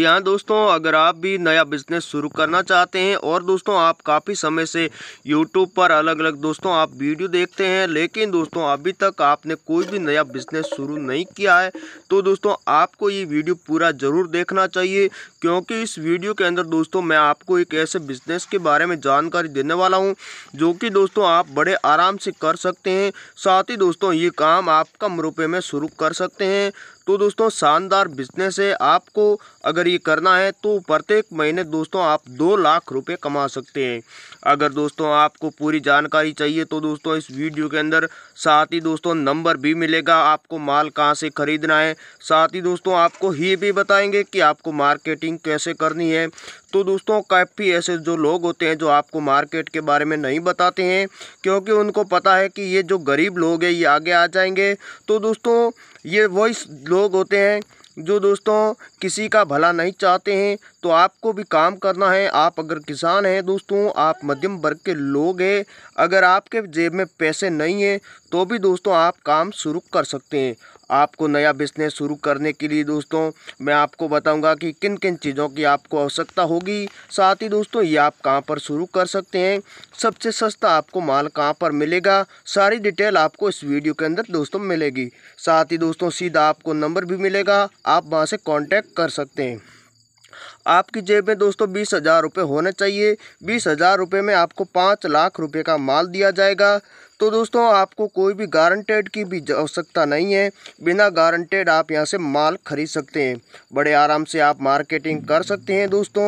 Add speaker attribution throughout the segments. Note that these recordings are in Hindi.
Speaker 1: जी हाँ दोस्तों अगर आप भी नया बिजनेस शुरू करना चाहते हैं और दोस्तों आप काफ़ी समय से यूट्यूब पर अलग अलग दोस्तों आप वीडियो देखते हैं लेकिन दोस्तों अभी तक आपने कोई भी नया बिजनेस शुरू नहीं किया है तो दोस्तों आपको ये वीडियो पूरा ज़रूर देखना चाहिए क्योंकि इस वीडियो के अंदर दोस्तों मैं आपको एक ऐसे बिजनेस के बारे में जानकारी देने वाला हूँ जो कि दोस्तों आप बड़े आराम से कर सकते हैं साथ ही दोस्तों ये काम आप कम रुपये में शुरू कर सकते हैं तो दोस्तों शानदार बिजनेस है आपको अगर ये करना है तो प्रत्येक महीने दोस्तों आप दो लाख रुपए कमा सकते हैं अगर दोस्तों आपको पूरी जानकारी चाहिए तो दोस्तों इस वीडियो के अंदर साथ ही दोस्तों नंबर भी मिलेगा आपको माल कहाँ से ख़रीदना है साथ ही दोस्तों आपको ये भी बताएंगे कि आपको मार्केटिंग कैसे करनी है तो दोस्तों काफ़ी ऐसे जो लोग होते हैं जो आपको मार्केट के बारे में नहीं बताते हैं क्योंकि उनको पता है कि ये जो गरीब लोग हैं ये आगे आ जाएंगे तो दोस्तों ये वही लोग होते हैं जो दोस्तों किसी का भला नहीं चाहते हैं तो आपको भी काम करना है आप अगर किसान हैं दोस्तों आप मध्यम वर्ग के लोग हैं अगर आपके जेब में पैसे नहीं हैं तो भी दोस्तों आप काम शुरू कर सकते हैं आपको नया बिजनेस शुरू करने के लिए दोस्तों मैं आपको बताऊंगा कि किन किन चीज़ों की आपको आवश्यकता होगी साथ ही दोस्तों ये आप कहाँ पर शुरू कर सकते हैं सबसे सस्ता आपको माल कहाँ पर मिलेगा सारी डिटेल आपको इस वीडियो के अंदर दोस्तों मिलेगी साथ ही दोस्तों सीधा आपको नंबर भी मिलेगा आप वहाँ से कॉन्टैक्ट कर सकते हैं आपकी जेब में दोस्तों बीस हज़ार रुपये होना चाहिए बीस हज़ार रुपये में आपको पाँच लाख रुपये का माल दिया जाएगा तो दोस्तों आपको कोई भी गारंटेड की भी आवश्यकता नहीं है बिना गारंटेड आप यहाँ से माल खरीद सकते हैं बड़े आराम से आप मार्केटिंग कर सकते हैं दोस्तों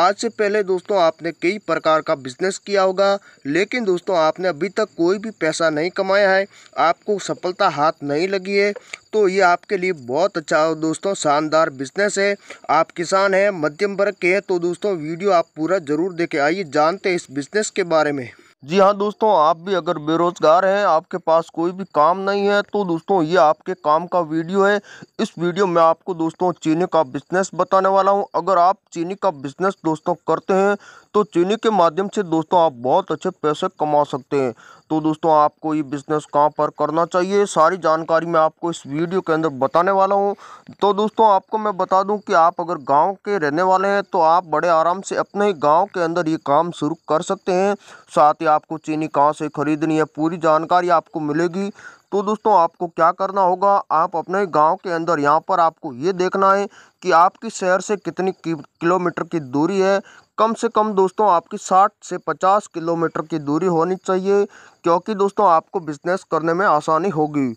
Speaker 1: आज से पहले दोस्तों आपने कई प्रकार का बिजनेस किया होगा लेकिन दोस्तों आपने अभी तक कोई भी पैसा नहीं कमाया है आपको सफलता हाथ नहीं लगी है तो ये आपके लिए बहुत अच्छा दोस्तों शानदार बिजनेस है आप किसान हैं मध्यम वर्ग के हैं तो दोस्तों वीडियो आप पूरा ज़रूर देखें आइए जानते हैं इस बिज़नेस के बारे में जी हाँ दोस्तों आप भी अगर बेरोज़गार हैं आपके पास कोई भी काम नहीं है तो दोस्तों ये आपके काम का वीडियो है इस वीडियो में आपको दोस्तों चीनी का बिज़नेस बताने वाला हूँ अगर आप चीनी का बिज़नेस दोस्तों करते हैं तो चीनी के माध्यम से दोस्तों आप बहुत अच्छे पैसे कमा सकते हैं तो दोस्तों आपको ये बिज़नेस कहाँ पर करना चाहिए सारी जानकारी मैं आपको इस वीडियो के अंदर बताने वाला हूँ तो दोस्तों आपको मैं बता दूँ कि आप अगर गाँव के रहने वाले हैं तो आप बड़े आराम से अपने ही गाँव के अंदर ये काम शुरू कर सकते हैं साथ ही आपको चीनी कहाँ से ख़रीदनी है पूरी जानकारी आपको मिलेगी तो दोस्तों आपको क्या करना होगा आप अपने गांव के अंदर यहाँ पर आपको ये देखना है कि आपकी शहर से कितनी किलोमीटर की दूरी है कम से कम दोस्तों आपकी 60 से 50 किलोमीटर की दूरी होनी चाहिए क्योंकि दोस्तों आपको बिज़नेस करने में आसानी होगी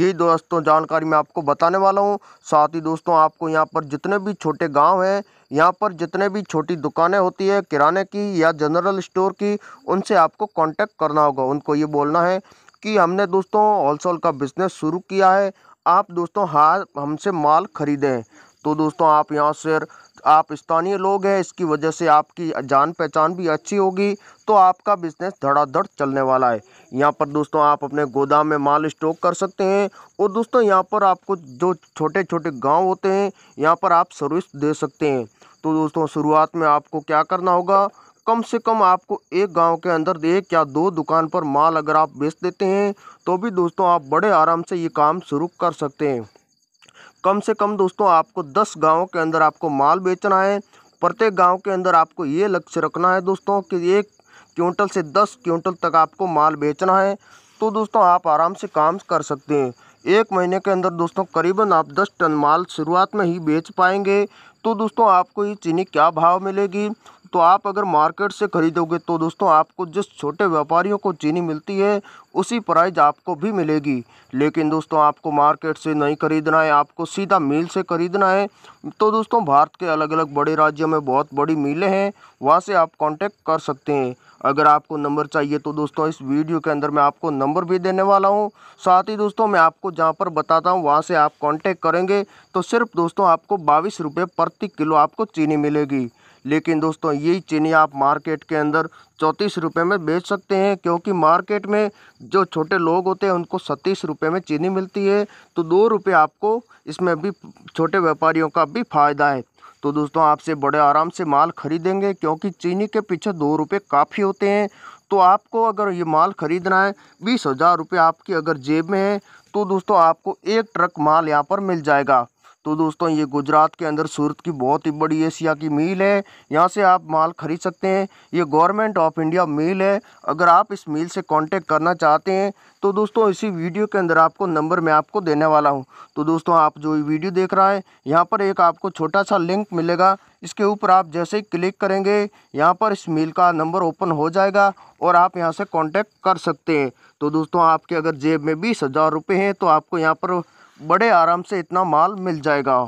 Speaker 1: यही दोस्तों जानकारी मैं आपको बताने वाला हूँ साथ ही दोस्तों आपको यहाँ पर जितने भी छोटे गांव हैं यहाँ पर जितने भी छोटी दुकानें होती है किराने की या जनरल स्टोर की उनसे आपको कांटेक्ट करना होगा उनको ये बोलना है कि हमने दोस्तों होलसेल का बिज़नेस शुरू किया है आप दोस्तों हाँ हमसे माल खरीदें तो दोस्तों आप यहाँ से आप स्थानीय लोग हैं इसकी वजह से आपकी जान पहचान भी अच्छी होगी तो आपका बिजनेस धड़ाधड़ चलने वाला है यहाँ पर दोस्तों आप अपने गोदाम में माल स्टॉक कर सकते हैं और दोस्तों यहाँ पर आपको जो छोटे छोटे गांव होते हैं यहाँ पर आप सर्विस दे सकते हैं तो दोस्तों शुरुआत में आपको क्या करना होगा कम से कम आपको एक गांव के अंदर एक या दो दुकान पर माल अगर आप बेच देते हैं तो भी दोस्तों आप बड़े आराम से ये काम शुरू कर सकते हैं कम से कम दोस्तों आपको दस गाँव के अंदर आपको माल बेचना है प्रत्येक गाँव के अंदर आपको ये लक्ष्य रखना है दोस्तों कि एक क्विंटल से दस क्विंटल तक आपको माल बेचना है तो दोस्तों आप आराम से काम कर सकते हैं एक महीने के अंदर दोस्तों करीबन आप दस टन माल शुरुआत में ही बेच पाएंगे तो दोस्तों आपको ये चीनी क्या भाव मिलेगी तो आप अगर मार्केट से ख़रीदोगे तो दोस्तों आपको जिस छोटे व्यापारियों को चीनी मिलती है उसी प्राइज आपको भी मिलेगी लेकिन दोस्तों आपको मार्केट से नहीं ख़रीदना है आपको सीधा मिल से ख़रीदना है तो दोस्तों भारत के अलग अलग बड़े राज्यों में बहुत बड़ी मिलें हैं वहाँ से आप कॉन्टेक्ट कर सकते हैं अगर आपको नंबर चाहिए तो दोस्तों इस वीडियो के अंदर मैं आपको नंबर भी देने वाला हूँ साथ ही दोस्तों मैं आपको जहाँ पर बताता हूँ वहाँ से आप कांटेक्ट करेंगे तो सिर्फ दोस्तों आपको बाईस रुपये प्रति किलो आपको चीनी मिलेगी लेकिन दोस्तों यही चीनी आप मार्केट के अंदर चौंतीस रुपये में बेच सकते हैं क्योंकि मार्केट में जो छोटे लोग होते हैं उनको सत्तीस रुपये में चीनी मिलती है तो दो रुपये आपको इसमें भी छोटे व्यापारियों का भी फ़ायदा है तो दोस्तों आपसे बड़े आराम से माल खरीदेंगे क्योंकि चीनी के पीछे दो रुपये काफ़ी होते हैं तो आपको अगर ये माल ख़रीदना है बीस हज़ार रुपये आपकी अगर जेब में है तो दोस्तों आपको एक ट्रक माल यहाँ पर मिल जाएगा तो दोस्तों ये गुजरात के अंदर सूरत की बहुत ही बड़ी एशिया की मील है यहाँ से आप माल खरीद सकते हैं ये गवर्नमेंट ऑफ इंडिया मील है अगर आप इस मील से कांटेक्ट करना चाहते हैं तो दोस्तों इसी वीडियो के अंदर आपको नंबर मैं आपको देने वाला हूँ तो दोस्तों आप जो वीडियो देख रहा है यहाँ पर एक आपको छोटा सा लिंक मिलेगा इसके ऊपर आप जैसे ही क्लिक करेंगे यहाँ पर इस मील का नंबर ओपन हो जाएगा और आप यहाँ से कांटेक्ट कर सकते हैं तो दोस्तों आपके अगर जेब में बीस हज़ार रुपये हैं तो आपको यहाँ पर बड़े आराम से इतना माल मिल जाएगा